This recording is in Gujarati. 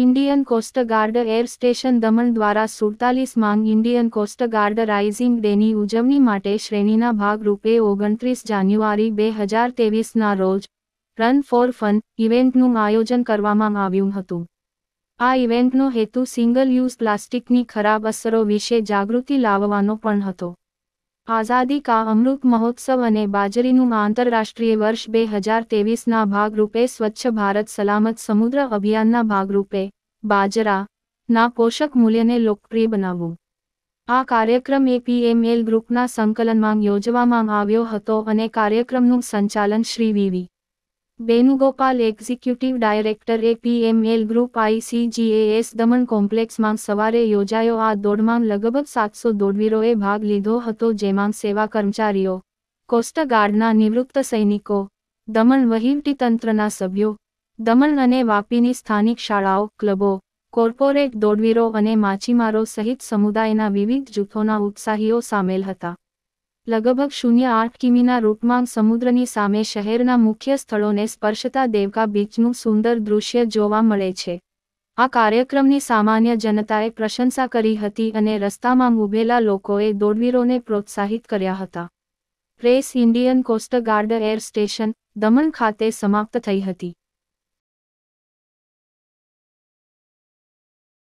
Indian coast guard air station Daman દ્વારા સુડતાલીસ માંગ ઇન્ડિયન કોસ્ટગાર્ડ રાઇઝિંગ ડેની ઉજવણી માટે શ્રેણીના ભાગરૂપે ઓગણત્રીસ જાન્યુઆરી બે હજાર તેવીસના રોજ રન ફોર ફન ઇવેન્ટનું આયોજન કરવામાં આવ્યું હતું આ ઇવેન્ટનો હેતુ સિંગલ યુઝ પ્લાસ્ટિકની ખરાબ અસરો વિશે જાગૃતિ લાવવાનો પણ હતો આઝાદી કા અમૃત મહોત્સવ અને બાજરીનું આંતરરાષ્ટ્રીય વર્ષ બે હજાર તેવીસના ભાગરૂપે સ્વચ્છ ભારત સલામત સમુદ્ર અભિયાનના ભાગરૂપે બાજરાના પોષક મૂલ્યને લોકપ્રિય બનાવવું આ કાર્યક્રમ એપીએમએલ ગ્રુપના સંકલનમાં યોજવામાં આવ્યો હતો અને કાર્યક્રમનું સંચાલન Shri V V Venugopal executive director APML group ICGAS Daman કોમ્પ્લેક્સમાં સવારે યોજાયો આ દોડમાં લગભગ સાતસો દોડવીરોએ ભાગ લીધો હતો જેમાં સેવા કર્મચારીઓ કોસ્ટગાર્ડના નિવૃત્ત સૈનિકો દમણ વહીવટીતંત્રના સભ્યો દમણ અને વાપીની સ્થાનિક શાળાઓ ક્લબો કોર્પોરેટ દોડવીરો અને માછીમારો સહિત સમુદાયના વિવિધ જૂથોના ઉત્સાહીઓ સામેલ હતા લગભગ શૂન્ય આઠ કિમીના રૂટમાં સમુદ્રની સામે શહેરના મુખ્ય સ્થળોને સ્પર્શતા દેવકા બીચનું સુંદર દૃશ્ય જોવા મળે છે આ કાર્યક્રમની સામાન્ય જનતાએ પ્રશંસા કરી હતી અને રસ્તામાં ઉભેલા લોકોએ દોડવીરોને પ્રોત્સાહિત કર્યા હતા પ્રેસ Indian coast guard air station Daman ખાતે સમાપ્ત થઈ હતી